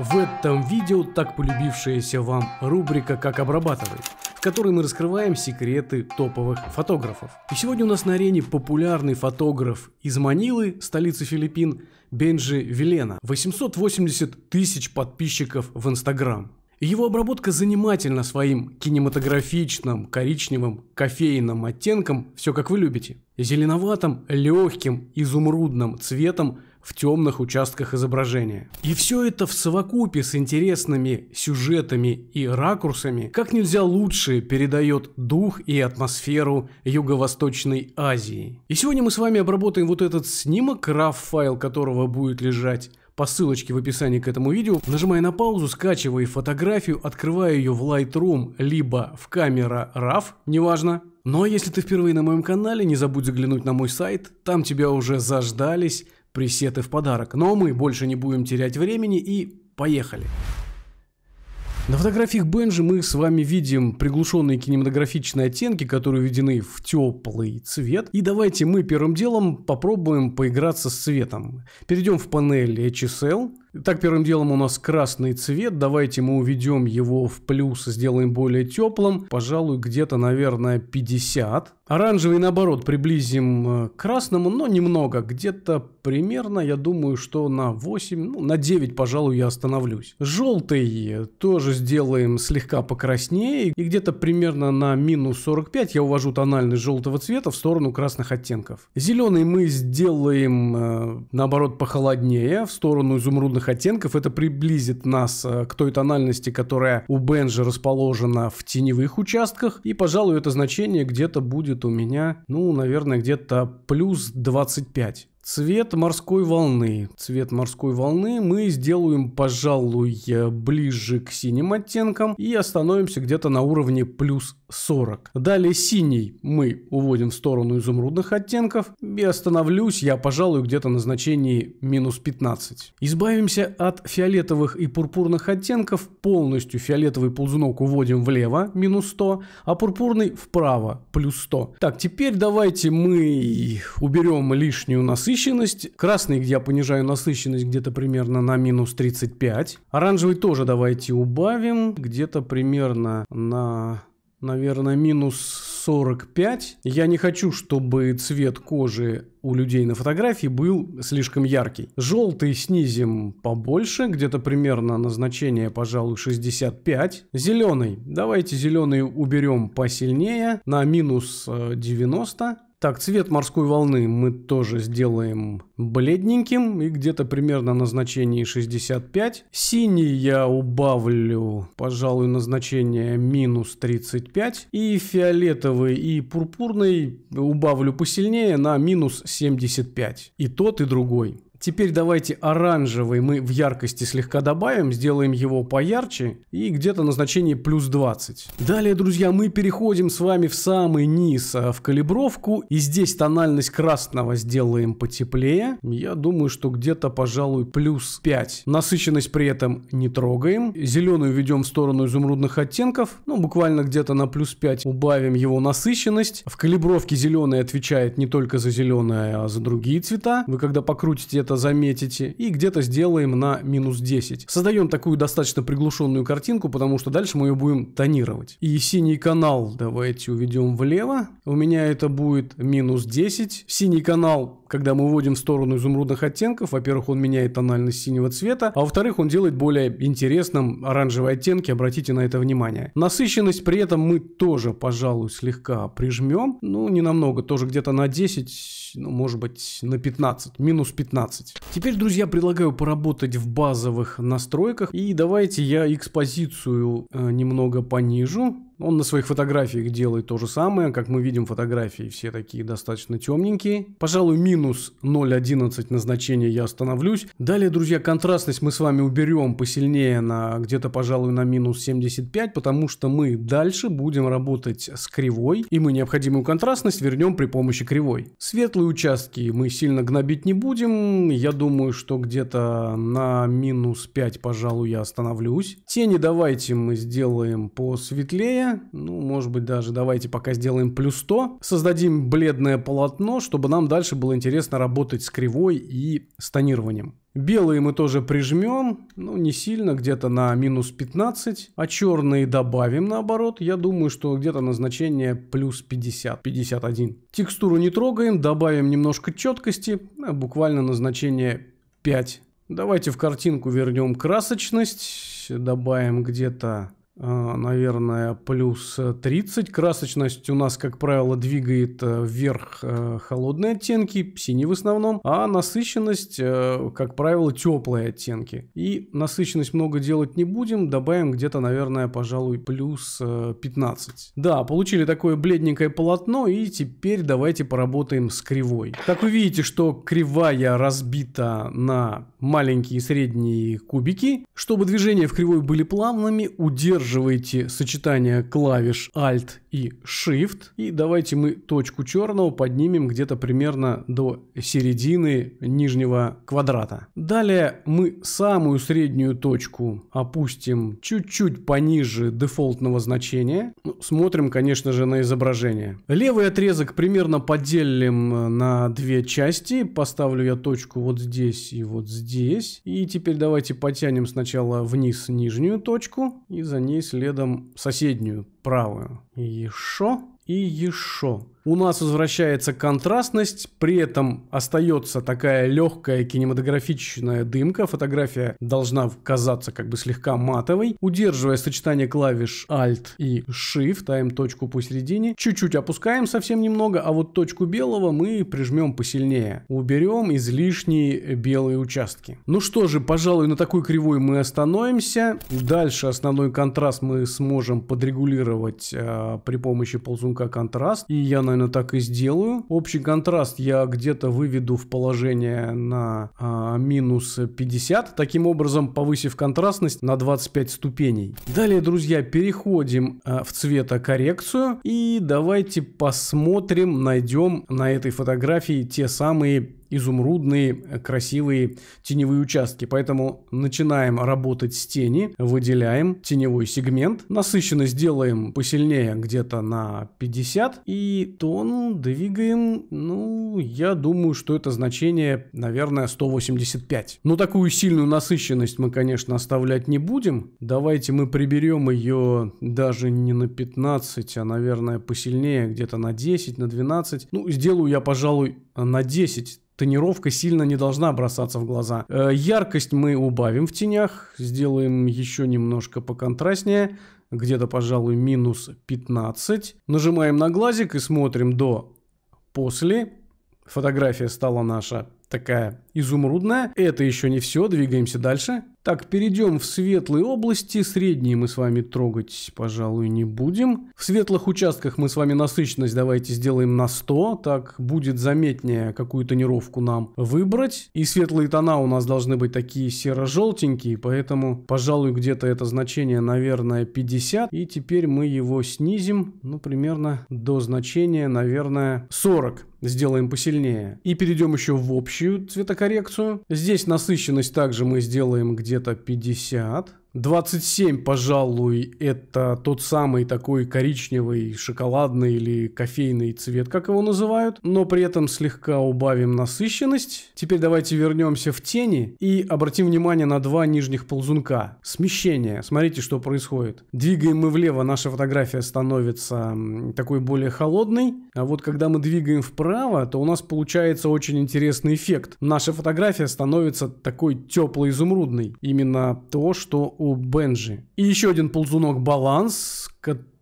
В этом видео так полюбившаяся вам рубрика «Как обрабатывать», в которой мы раскрываем секреты топовых фотографов. И сегодня у нас на арене популярный фотограф из Манилы, столицы Филиппин, Бенджи Велена. 880 тысяч подписчиков в Инстаграм. Его обработка занимательна своим кинематографичным, коричневым, кофейным оттенком, все как вы любите. Зеленоватым, легким, изумрудным цветом – в темных участках изображения. И все это в совокупе с интересными сюжетами и ракурсами как нельзя лучше передает дух и атмосферу Юго-Восточной Азии. И сегодня мы с вами обработаем вот этот снимок, RAW-файл которого будет лежать по ссылочке в описании к этому видео, нажимая на паузу, скачивая фотографию, открывая ее в Lightroom, либо в камера RAW, неважно. Ну а если ты впервые на моем канале, не забудь заглянуть на мой сайт, там тебя уже заждались пресеты в подарок. Но мы больше не будем терять времени и поехали. На фотографиях Бенжи мы с вами видим приглушенные кинематографичные оттенки, которые введены в теплый цвет. И давайте мы первым делом попробуем поиграться с цветом. Перейдем в панель HSL, так, первым делом у нас красный цвет. Давайте мы уведем его в плюс, сделаем более теплым. Пожалуй, где-то, наверное, 50. Оранжевый, наоборот, приблизим э, к красному, но немного. Где-то примерно, я думаю, что на 8, ну, на 9, пожалуй, я остановлюсь. Желтый тоже сделаем слегка покраснее. И где-то примерно на минус 45 я увожу тональность желтого цвета в сторону красных оттенков. Зеленый мы сделаем, э, наоборот, похолоднее, в сторону изумрудных розовых оттенков. Это приблизит нас э, к той тональности, которая у Бенжи расположена в теневых участках. И, пожалуй, это значение где-то будет у меня, ну, наверное, где-то плюс 25. Цвет морской волны. Цвет морской волны мы сделаем, пожалуй, э, ближе к синим оттенкам и остановимся где-то на уровне плюс 40. Далее синий мы уводим в сторону изумрудных оттенков и остановлюсь я, пожалуй, где-то на значении минус 15. Избавимся от фиолетовых и пурпурных оттенков, полностью фиолетовый ползунок уводим влево, минус 100, а пурпурный вправо, плюс 100. Так, теперь давайте мы уберем лишнюю насыщенность насыщенность. Красный где я понижаю насыщенность где-то примерно на минус 35. Оранжевый тоже давайте убавим. Где-то примерно на наверное, минус 45. Я не хочу, чтобы цвет кожи у людей на фотографии был слишком яркий. Желтый снизим побольше, где-то примерно на значение, пожалуй, 65. Зеленый. Давайте зеленый уберем посильнее на минус 90. Э, так, цвет морской волны мы тоже сделаем бледненьким и где-то примерно на значении 65. Синий я убавлю, пожалуй, на значение минус 35. И фиолетовый и пурпурный убавлю посильнее на минус 75. И тот, и другой. Теперь давайте оранжевый мы в яркости слегка добавим, сделаем его поярче и где-то на значение плюс 20. Далее, друзья, мы переходим с вами в самый низ, э, в калибровку. И здесь тональность красного сделаем потеплее. Я думаю, что где-то, пожалуй, плюс 5. Насыщенность при этом не трогаем. Зеленую ведем в сторону изумрудных оттенков. Ну, буквально где-то на плюс 5 убавим его насыщенность. В калибровке зеленый отвечает не только за зеленое, а за другие цвета. Вы когда покрутите это это заметите, и где-то сделаем на минус 10. Создаем такую достаточно приглушенную картинку, потому что дальше мы ее будем тонировать. И синий канал давайте уведем влево. У меня это будет минус 10. Синий канал когда мы вводим в сторону изумрудных оттенков, во-первых, он меняет тональность синего цвета, а во-вторых, он делает более интересным оранжевые оттенки, обратите на это внимание. Насыщенность при этом мы тоже, пожалуй, слегка прижмем, ну, не намного, тоже где-то на 10, ну, может быть, на 15, минус 15. 12. Теперь, друзья, предлагаю поработать в базовых настройках. И давайте я экспозицию э, немного понижу. Он на своих фотографиях делает то же самое. Как мы видим, фотографии все такие достаточно темненькие. Пожалуй, минус 0.11 назначение я остановлюсь. Далее, друзья, контрастность мы с вами уберем посильнее на где-то, пожалуй, на минус 75, потому что мы дальше будем работать с кривой, и мы необходимую контрастность вернем при помощи кривой. Светлые участки мы сильно гнобить не будем. Я думаю, что где-то на минус 5, пожалуй, я остановлюсь. Тени давайте мы сделаем посветлее ну, может быть, даже давайте пока сделаем плюс 100, создадим бледное полотно, чтобы нам дальше было интересно работать с кривой и с тонированием. Белые мы тоже прижмем, ну не сильно, где-то на минус 15, а черные добавим наоборот, я думаю, что где-то на значение плюс 50, 51. Текстуру не трогаем, добавим немножко четкости, а буквально на значение 5. Давайте в картинку вернем красочность, добавим где-то а, наверное, плюс 30. Красочность у нас, как правило, двигает э, вверх э, холодные оттенки, синий в основном, а насыщенность, э, как правило, теплые оттенки. И насыщенность много делать не будем, добавим где-то, наверное, пожалуй, плюс 15. Да, получили такое бледненькое полотно, и теперь давайте поработаем с кривой. Как вы видите, что кривая разбита на маленькие и средние кубики. Чтобы движения в кривой были плавными, удерживаем удерживаете сочетание клавиш Alt и Shift. И давайте мы точку черного поднимем где-то примерно до середины нижнего квадрата. Далее мы самую среднюю точку опустим чуть-чуть пониже дефолтного значения. Ну, смотрим, конечно же, на изображение. Левый отрезок примерно поделим э, на две части. Поставлю я точку вот здесь и вот здесь. И теперь давайте потянем сначала вниз нижнюю точку и за ней ней следом соседнюю правую. Еще и еще у нас возвращается контрастность, при этом остается такая легкая кинематографичная дымка, фотография должна казаться как бы слегка матовой, удерживая сочетание клавиш Alt и Shift, ставим точку посередине, чуть-чуть опускаем совсем немного, а вот точку белого мы прижмем посильнее, уберем излишние белые участки. Ну что же, пожалуй, на такой кривой мы остановимся, дальше основной контраст мы сможем подрегулировать э, при помощи ползунка контраст, и я на наверное, так и сделаю. Общий контраст я где-то выведу в положение на а, минус 50, таким образом повысив контрастность на 25 ступеней. Далее, друзья, переходим а, в цветокоррекцию и давайте посмотрим, найдем на этой фотографии те самые изумрудные э, красивые теневые участки. Поэтому начинаем работать с тени, выделяем теневой сегмент, насыщенность делаем посильнее где-то на 50 и тон двигаем, ну, я думаю, что это значение, наверное, 185. Но такую сильную насыщенность мы, конечно, оставлять не будем. Давайте мы приберем ее даже не на 15, а, наверное, посильнее, где-то на 10, на 12. Ну, сделаю я, пожалуй, на 10 тонировка сильно не должна бросаться в глаза. Э, яркость мы убавим в тенях, сделаем еще немножко поконтрастнее, где-то, пожалуй, минус 15. Нажимаем на глазик и смотрим до «после». Фотография стала наша такая изумрудная. Это еще не все, двигаемся дальше. Так, перейдем в светлые области. Средние мы с вами трогать, пожалуй, не будем. В светлых участках мы с вами насыщенность давайте сделаем на 100. Так будет заметнее, какую тонировку нам выбрать. И светлые тона у нас должны быть такие серо-желтенькие, поэтому, пожалуй, где-то это значение, наверное, 50. И теперь мы его снизим, ну, примерно до значения, наверное, 40 сделаем посильнее. И перейдем еще в общую цветокоррекцию. Здесь насыщенность также мы сделаем где-то 50. 27, пожалуй, это тот самый такой коричневый, шоколадный или кофейный цвет, как его называют, но при этом слегка убавим насыщенность. Теперь давайте вернемся в тени и обратим внимание на два нижних ползунка. Смещение. Смотрите, что происходит. Двигаем мы влево, наша фотография становится такой более холодной, а вот когда мы двигаем вправо, то у нас получается очень интересный эффект. Наша фотография становится такой тепло-изумрудной. Именно то, что у Бенжи. И еще один ползунок баланс,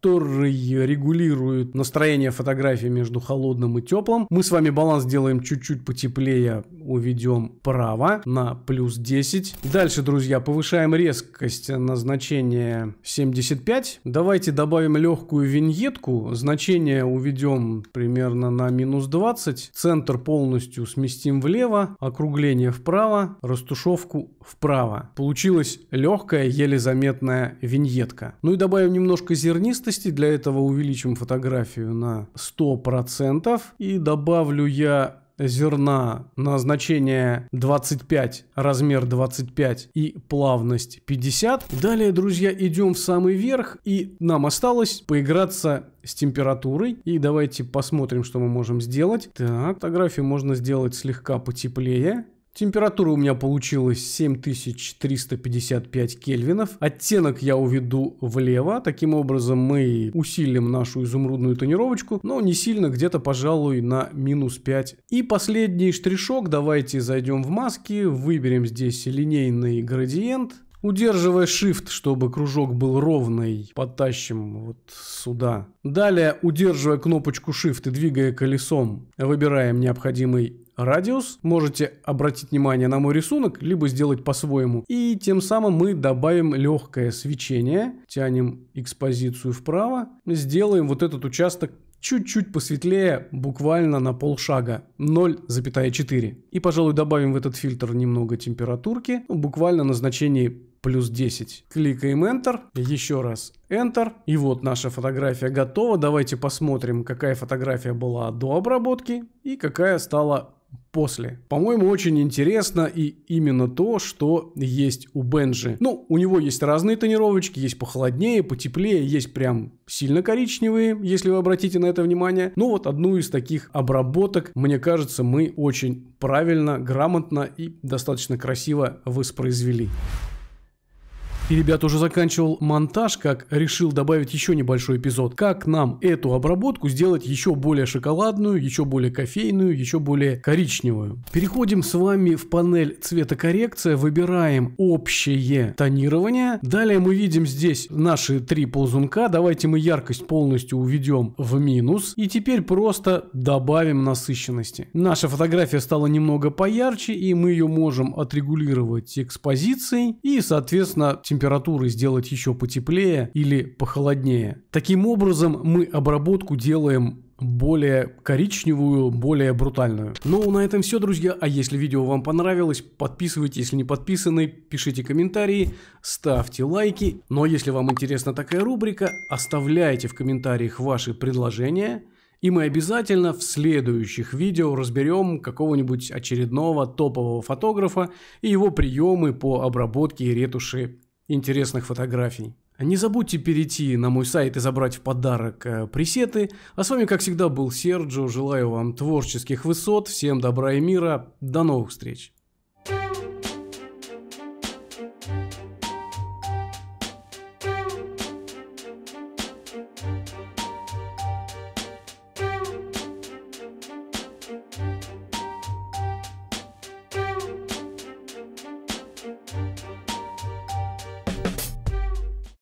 который регулирует настроение фотографии между холодным и теплым. Мы с вами баланс делаем чуть-чуть потеплее, уведем право на плюс 10. Дальше, друзья, повышаем резкость на значение 75. Давайте добавим легкую виньетку, значение уведем примерно на минус 20, центр полностью сместим влево, округление вправо, растушевку вправо. Получилась легкая, еле заметная виньетка. Ну и добавим немножко зернистости жесткости. Для этого увеличим фотографию на 100%. И добавлю я зерна на значение 25, размер 25 и плавность 50. Далее, друзья, идем в самый верх и нам осталось поиграться с температурой. И давайте посмотрим, что мы можем сделать. Так, фотографию можно сделать слегка потеплее. Температура у меня получилась 7355 кельвинов. Оттенок я уведу влево. Таким образом мы усилим нашу изумрудную тонировочку, но не сильно, где-то, пожалуй, на минус 5. И последний штришок. Давайте зайдем в маски, выберем здесь линейный градиент. Удерживая Shift, чтобы кружок был ровный, подтащим вот сюда. Далее, удерживая кнопочку Shift и двигая колесом, выбираем необходимый радиус. Можете обратить внимание на мой рисунок, либо сделать по-своему. И тем самым мы добавим легкое свечение. Тянем экспозицию вправо. Сделаем вот этот участок чуть-чуть посветлее, буквально на полшага, 0,4. И, пожалуй, добавим в этот фильтр немного температурки, буквально на значении плюс 10. Кликаем Enter, еще раз Enter. И вот наша фотография готова. Давайте посмотрим, какая фотография была до обработки и какая стала после. По-моему, очень интересно и именно то, что есть у Бенжи. Ну, у него есть разные тонировочки, есть похолоднее, потеплее, есть прям сильно коричневые, если вы обратите на это внимание. Ну вот одну из таких обработок, мне кажется, мы очень правильно, грамотно и достаточно красиво воспроизвели. И, ребят, уже заканчивал монтаж, как решил добавить еще небольшой эпизод. Как нам эту обработку сделать еще более шоколадную, еще более кофейную, еще более коричневую. Переходим с вами в панель цветокоррекция, выбираем общее тонирование. Далее мы видим здесь наши три ползунка. Давайте мы яркость полностью уведем в минус. И теперь просто добавим насыщенности. Наша фотография стала немного поярче, и мы ее можем отрегулировать экспозицией и, соответственно, температуры сделать еще потеплее или похолоднее. Таким образом мы обработку делаем более коричневую, более брутальную. Ну, на этом все, друзья. А если видео вам понравилось, подписывайтесь, если не подписаны, пишите комментарии, ставьте лайки. Но ну, а если вам интересна такая рубрика, оставляйте в комментариях ваши предложения. И мы обязательно в следующих видео разберем какого-нибудь очередного топового фотографа и его приемы по обработке и ретуши интересных фотографий. Не забудьте перейти на мой сайт и забрать в подарок э, пресеты. А с вами, как всегда, был Серджио. Желаю вам творческих высот, всем добра и мира. До новых встреч!